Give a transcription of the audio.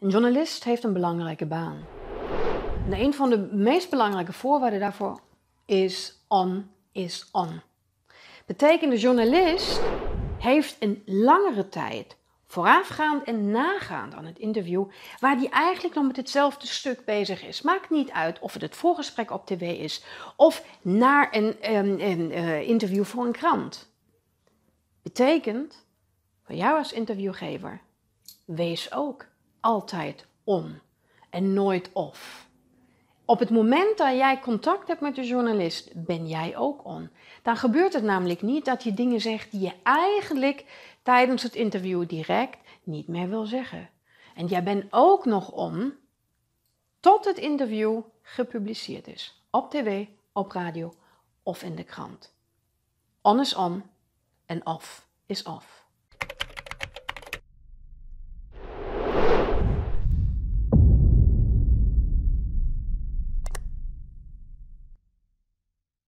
Een journalist heeft een belangrijke baan. En een van de meest belangrijke voorwaarden daarvoor is on is on. Betekent de journalist heeft een langere tijd voorafgaand en nagaand aan het interview, waar die eigenlijk nog met hetzelfde stuk bezig is. Maakt niet uit of het het voorgesprek op tv is of naar een, een, een eh, interview voor een krant. Betekent voor jou als interviewgever, wees ook altijd on en nooit of. Op het moment dat jij contact hebt met de journalist, ben jij ook on. Dan gebeurt het namelijk niet dat je dingen zegt die je eigenlijk tijdens het interview direct niet meer wil zeggen. En jij bent ook nog on tot het interview gepubliceerd is. Op tv, op radio of in de krant. On is on en off is off.